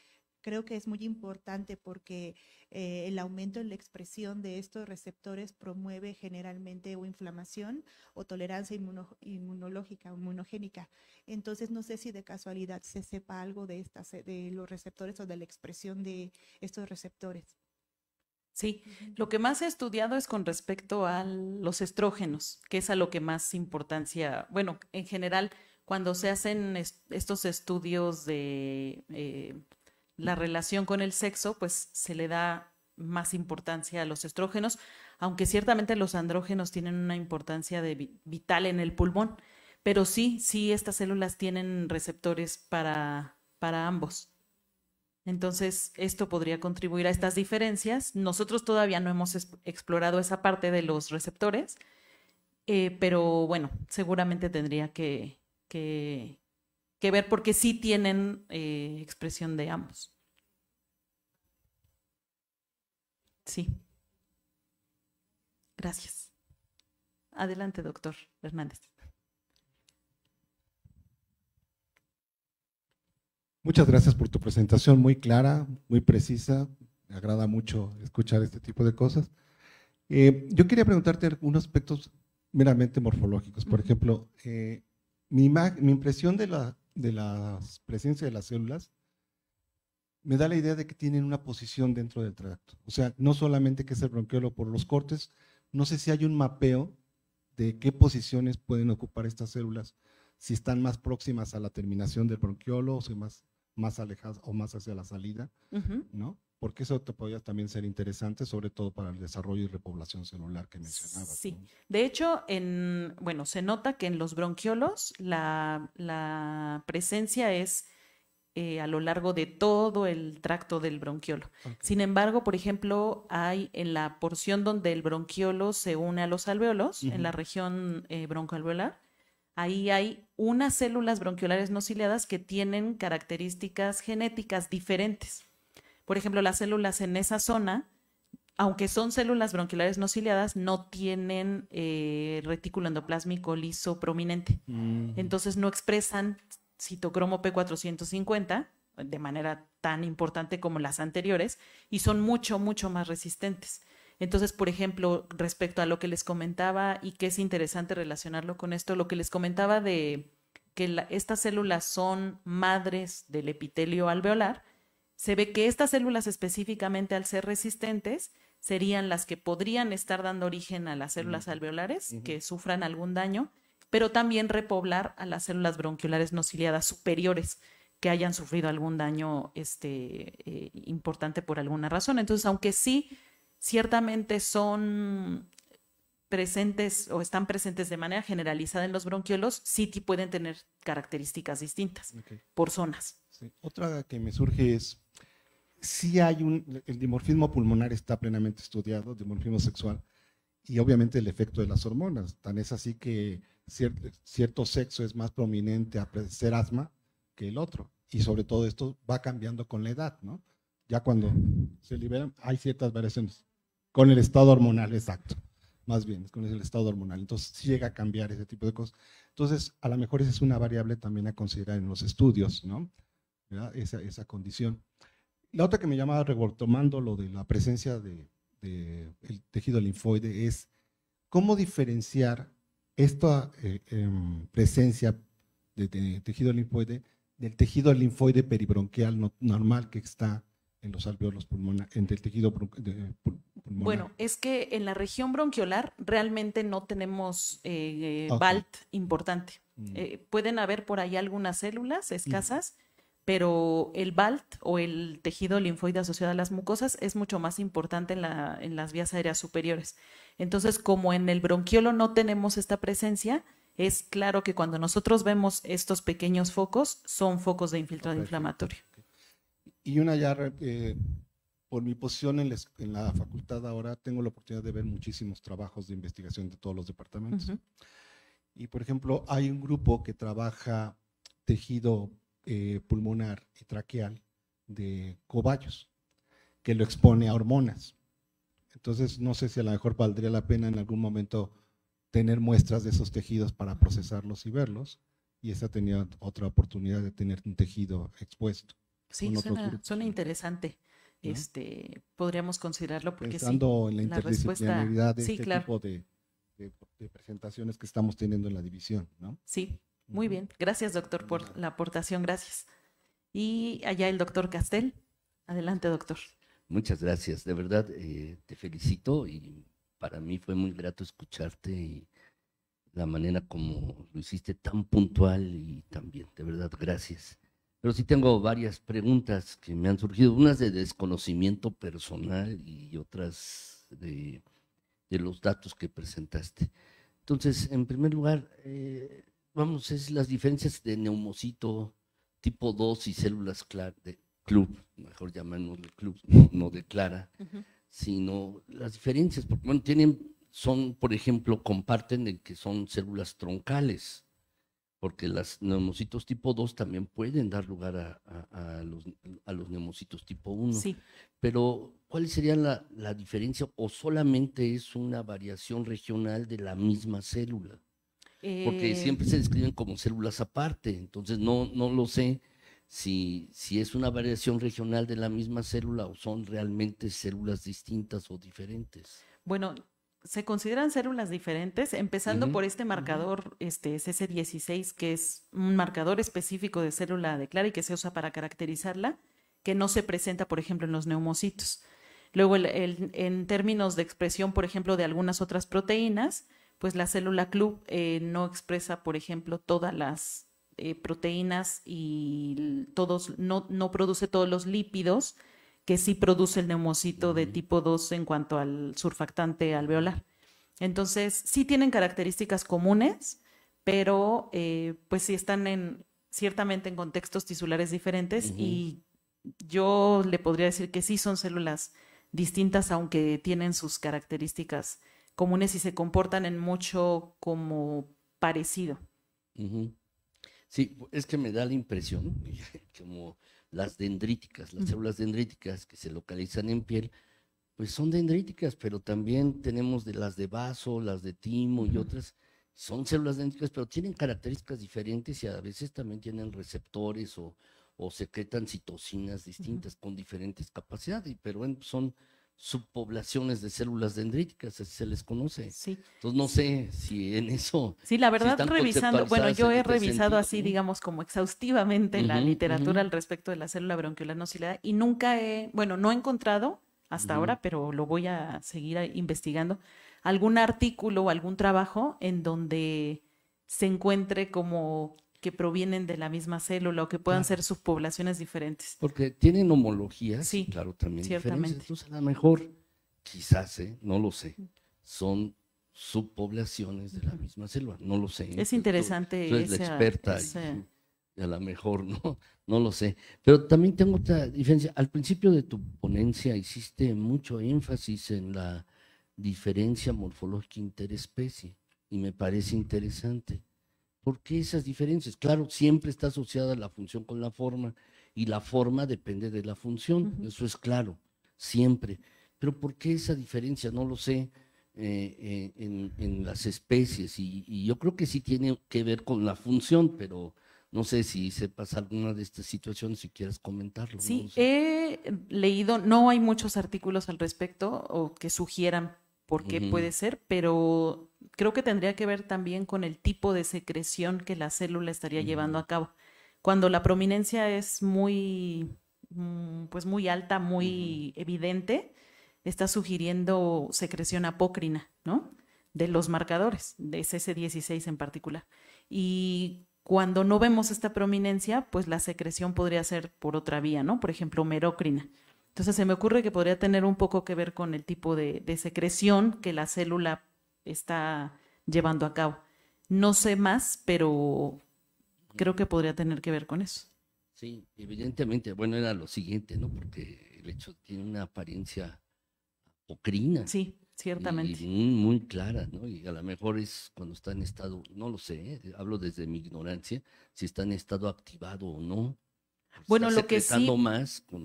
creo que es muy importante porque eh, el aumento en la expresión de estos receptores promueve generalmente o inflamación o tolerancia inmunológica o inmunogénica. Entonces, no sé si de casualidad se sepa algo de, estas, de los receptores o de la expresión de estos receptores. Sí, lo que más he estudiado es con respecto a los estrógenos, que es a lo que más importancia, bueno, en general, cuando se hacen estos estudios de eh, la relación con el sexo, pues se le da más importancia a los estrógenos, aunque ciertamente los andrógenos tienen una importancia vital en el pulmón, pero sí, sí, estas células tienen receptores para, para ambos. Entonces, esto podría contribuir a estas diferencias. Nosotros todavía no hemos explorado esa parte de los receptores, eh, pero bueno, seguramente tendría que, que, que ver porque sí tienen eh, expresión de ambos. Sí. Gracias. Adelante, doctor Hernández. Muchas gracias por tu presentación, muy clara, muy precisa. Me agrada mucho escuchar este tipo de cosas. Eh, yo quería preguntarte algunos aspectos meramente morfológicos. Por ejemplo, eh, mi, impresión de la de la presencia de las células, me da la idea de que tienen una posición dentro del tracto. O sea, no solamente que es el bronquiolo por los cortes, no sé si hay un mapeo de qué posiciones pueden ocupar estas células, si están más próximas a la terminación del bronquiolo o si más, más alejadas o más hacia la salida, ¿no? porque eso te podría también ser interesante, sobre todo para el desarrollo y repoblación celular que mencionabas. Sí, de hecho, bueno, se nota que en los bronquiolos la, presencia es eh, a lo largo de todo el tracto del bronquiolo. Sin embargo, por ejemplo, hay en la porción donde el bronquiolo se une a los alveolos, en la región eh, broncoalveolar, ahí hay unas células bronquiolares no ciliadas que tienen características genéticas diferentes por ejemplo, las células en esa zona, aunque son células bronquiales no ciliadas, no tienen eh, retículo endoplásmico liso prominente. Mm. Entonces no expresan citocromo P450 de manera tan importante como las anteriores y son mucho, mucho más resistentes. Entonces, por ejemplo, respecto a lo que les comentaba y que es interesante relacionarlo con esto, lo que les comentaba de que estas células son madres del epitelio alveolar, se ve que estas células específicamente al ser resistentes serían las que podrían estar dando origen a las células alveolares que sufran algún daño, pero también repoblar a las células bronquiolares no ciliadas superiores que hayan sufrido algún daño este, eh, importante por alguna razón. Entonces, aunque sí, ciertamente son presentes o están presentes de manera generalizada en los bronquiolos, sí pueden tener características distintas por zonas. Otra que me surge es, sí hay un, el dimorfismo pulmonar está plenamente estudiado, dimorfismo sexual, y obviamente el efecto de las hormonas. Tan es así que cierto, sexo es más prominente a ser asma que el otro. Y sobre todo esto va cambiando con la edad, ¿no? Ya cuando se liberan, hay ciertas variaciones. Con el estado hormonal, exacto. Más bien, con el estado hormonal. Entonces, llega a cambiar ese tipo de cosas. Entonces, a lo mejor esa es una variable también a considerar en los estudios, ¿no? Esa, esa condición. La otra que me llamaba retomando lo de la presencia del de, el tejido linfoide es cómo diferenciar esta eh, em, presencia de, tejido linfoide del tejido linfoide peribronquial normal que está en los alveolos pulmonares, en el tejido pulmonar. Bueno, es que en la región bronquiolar realmente no tenemos eh, eh BALT importante. Mm. Eh, pueden haber por ahí algunas células escasas, pero el BALT o el tejido linfoide asociado a las mucosas es mucho más importante en, las vías aéreas superiores. Entonces, como en el bronquiolo no tenemos esta presencia, es claro que cuando nosotros vemos estos pequeños focos, son focos de infiltrado inflamatorio. Y una ya, eh, por mi posición en la, facultad ahora, tengo la oportunidad de ver muchísimos trabajos de investigación de todos los departamentos. Y, por ejemplo, hay un grupo que trabaja tejido eh, pulmonar y traqueal de cobayos, que lo expone a hormonas. Entonces, no sé si a lo mejor valdría la pena en algún momento tener muestras de esos tejidos para procesarlos y verlos. Y esa tenía otra oportunidad de tener un tejido expuesto. Sí, suena, interesante. Este, podríamos considerarlo porque Pensando en la respuesta, de este tipo de, presentaciones que estamos teniendo en la división, ¿no? Sí, muy bien, gracias doctor por la aportación, gracias. Y allá el doctor Castel. Adelante doctor. Muchas gracias, de verdad eh, te felicito y para mí fue muy grato escucharte y la manera como lo hiciste tan puntual y también de verdad, gracias. Pero sí tengo varias preguntas que me han surgido, unas de desconocimiento personal y otras de, los datos que presentaste. Entonces, en primer lugar, eh, vamos, es las diferencias de neumocito tipo 2 y células de club, mejor llamémosle club, no, de clara, sino las diferencias, porque bueno, tienen, son, por ejemplo, comparten de que son células troncales, porque las neumocitos tipo 2 también pueden dar lugar a, a, los, a neumocitos tipo 1. Pero, ¿cuál sería la diferencia? ¿O solamente es una variación regional de la misma célula? Porque eh, siempre se describen como células aparte, entonces no, no lo sé si, si es una variación regional de la misma célula o son realmente células distintas o diferentes. Bueno, se consideran células diferentes, empezando por este marcador, este CC16, que es un marcador específico de célula de clara y que se usa para caracterizarla, que no se presenta, por ejemplo, en los neumocitos. Luego, en términos de expresión, por ejemplo, de algunas otras proteínas, pues la célula club eh, no expresa, por ejemplo, todas las eh, proteínas y todos, no, produce todos los lípidos que sí produce el neumocito de tipo 2 en cuanto al surfactante alveolar. Entonces, sí tienen características comunes, pero eh, pues sí están en, ciertamente en contextos tisulares diferentes y yo le podría decir que sí son células distintas, aunque tienen sus características comunes y se comportan en mucho como parecido. Sí, es que me da la impresión, <laughs> como las dendríticas, las células dendríticas que se localizan en piel, pues son dendríticas, pero también tenemos las de vaso, las de timo y otras, son células dendríticas, pero tienen características diferentes y a veces también tienen receptores o, secretan citocinas distintas con diferentes capacidades, pero son subpoblaciones de células dendríticas, se les conoce. Sí. Entonces no sé si en eso. Sí, la verdad, revisando, bueno, yo he revisado así, digamos, como exhaustivamente la literatura al respecto de la célula bronquiolanosilada y nunca he, bueno, no he encontrado hasta ahora, pero lo voy a seguir investigando, algún artículo o algún trabajo en donde se encuentre como que provienen de la misma célula o que puedan ser subpoblaciones diferentes. Porque tienen homologías, claro, también ciertamente. Entonces, a lo mejor, quizás, ¿eh? no lo sé, son subpoblaciones de la misma célula, no lo sé. Es interesante. Tú, la experta a lo mejor, <laughs> ¿no? No lo sé. Pero también tengo otra diferencia. Al principio de tu ponencia hiciste mucho énfasis en la diferencia morfológica interespecie y me parece interesante ¿Por qué esas diferencias? Claro, siempre está asociada la función con la forma y la forma depende de la función, eso es claro, siempre. Pero ¿por qué esa diferencia? No lo sé eh, eh, en, las especies y, yo creo que sí tiene que ver con la función, pero no sé si se pasa alguna de estas situaciones, si quieres comentarlo. Sí, he leído, no hay muchos artículos al respecto o que sugieran porque puede ser, pero creo que tendría que ver también con el tipo de secreción que la célula estaría llevando a cabo. Cuando la prominencia es muy, mm, pues muy alta, muy evidente, está sugiriendo secreción apócrina, ¿no? De los marcadores, de CC16 en particular. Y cuando no vemos esta prominencia, pues la secreción podría ser por otra vía, ¿no? Por ejemplo, merócrina. Entonces se me ocurre que podría tener un poco que ver con el tipo de, secreción que la célula está llevando a cabo. No sé más, pero creo que podría tener que ver con eso. Sí, evidentemente, bueno, era lo siguiente, ¿no? Porque el hecho tiene una apariencia ocrina. Sí, ciertamente. muy, clara, ¿no? Y a lo mejor es cuando está en estado, no lo sé, ¿eh? hablo desde mi ignorancia, si está en estado activado o no, pues, bueno, lo que sí,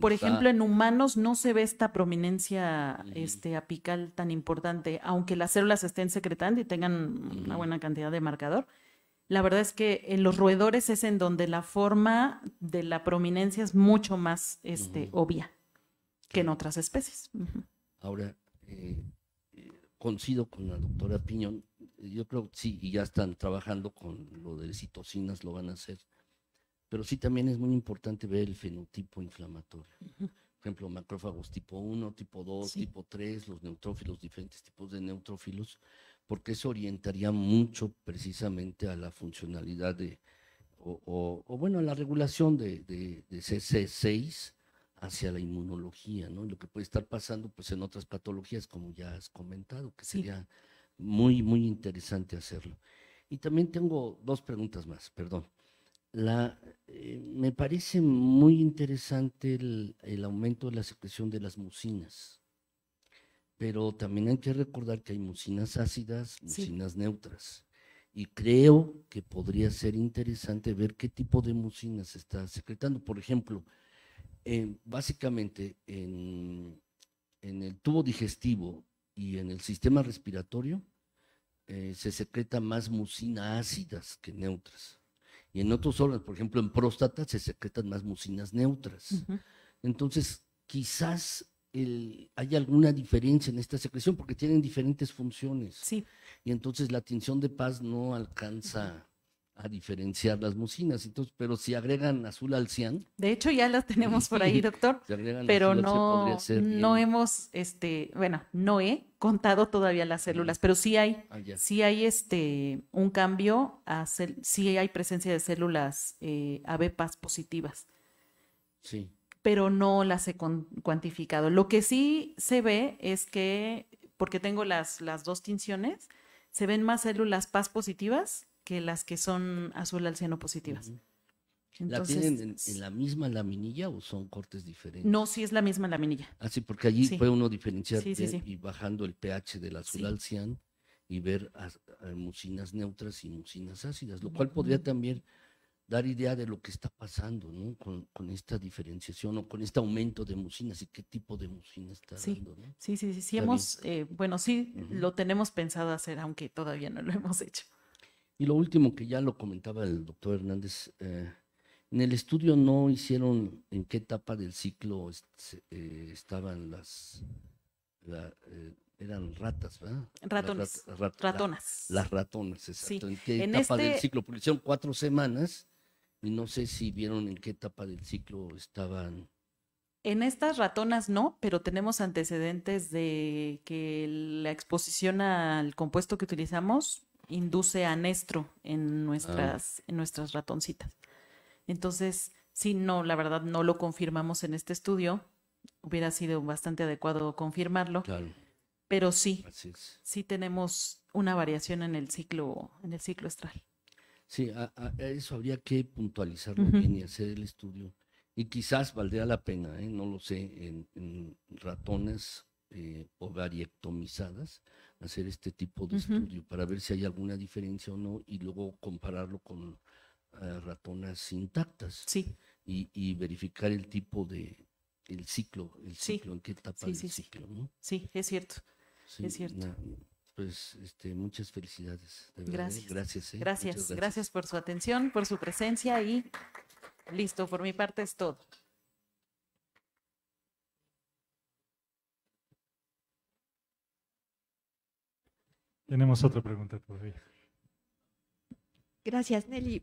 por ejemplo, en humanos no se ve esta prominencia este, apical tan importante, aunque las células estén secretando y tengan una buena cantidad de marcador. La verdad es que en los roedores es en donde la forma de la prominencia es mucho más este, obvia que en otras especies. Ahora, eh, coincido con la doctora Piñón, yo creo que sí, y ya están trabajando con lo de citocinas, lo van a hacer pero sí también es muy importante ver el fenotipo inflamatorio. Por ejemplo, macrófagos tipo 1, tipo 2, tipo 3, los neutrófilos, diferentes tipos de neutrófilos, porque eso orientaría mucho precisamente a la funcionalidad de, o, bueno, a la regulación de, de, CC6 hacia la inmunología, ¿no? Lo que puede estar pasando pues en otras patologías, como ya has comentado, que sería muy, muy interesante hacerlo. Y también tengo dos preguntas más, perdón. Eh, me parece muy interesante el, aumento de la secreción de las mucinas, pero también hay que recordar que hay mucinas ácidas, mucinas neutras, y creo que podría ser interesante ver qué tipo de mucinas se está secretando. Por ejemplo, eh, básicamente en, el tubo digestivo y en el sistema respiratorio eh, se secreta más mucina ácidas que neutras en otros órganos, por ejemplo, en próstata se secretan más mucinas neutras. Entonces, quizás el, hay alguna diferencia en esta secreción porque tienen diferentes funciones. Sí. Y entonces la tinción de paz no alcanza a diferenciar las mucinas. Entonces, pero si agregan azul al cian. De hecho, ya las tenemos por ahí, doctor. pero no, no hemos, este, bueno, no he contado todavía las células, pero sí hay, ah, sí hay este un cambio, a sí hay presencia de células eh, positivas. Sí. Pero no las he cuantificado. Lo que sí se ve es que, porque tengo las, las dos tinciones, se ven más células PAS positivas que las que son azul alciano positivas. ¿La tienen en, la misma laminilla o son cortes diferentes? No, sí es la misma laminilla. Ah, sí, porque allí puede uno diferenciar y bajando el pH del azul al y ver a, eh, mucinas neutras y mucinas ácidas, lo cual podría también dar idea de lo que está pasando ¿no? con, esta diferenciación o con este aumento de mucinas y qué tipo de mucina está dando. ¿no? Sí, sí, sí, sí hemos, eh, bueno, sí lo tenemos pensado hacer, aunque todavía no lo hemos hecho. Y lo último que ya lo comentaba el doctor Hernández, eh, en el estudio no hicieron en qué etapa del ciclo eh, estaban las, eh, eran ratas, ¿verdad? Ratones. ratonas. las ratonas, exacto. ¿En qué etapa del este ciclo? Porque hicieron cuatro semanas y no sé si vieron en qué etapa del ciclo estaban. En estas ratonas no, pero tenemos antecedentes de que la exposición al compuesto que utilizamos induce a Nestro en nuestras, ah. en nuestras ratoncitas. Entonces, sí, no, la verdad no lo confirmamos en este estudio. Hubiera sido bastante adecuado confirmarlo. Pero sí, sí tenemos una variación en el ciclo, en el ciclo estral. Sí, eso habría que puntualizarlo bien y hacer el estudio. Y quizás valdría la pena, ¿eh? no lo sé, en ratones o eh, ovariectomizadas, hacer este tipo de estudio para ver si hay alguna diferencia o no y luego compararlo con eh, ratonas intactas. Y, verificar el tipo de, el ciclo, el ciclo, en qué etapa del ciclo, Sí, es cierto, pues este, muchas felicidades. ¿eh? Gracias, gracias. gracias. Gracias por su atención, por su presencia y listo, por mi parte es todo. Tenemos otra pregunta por ahí. Gracias, Nelly.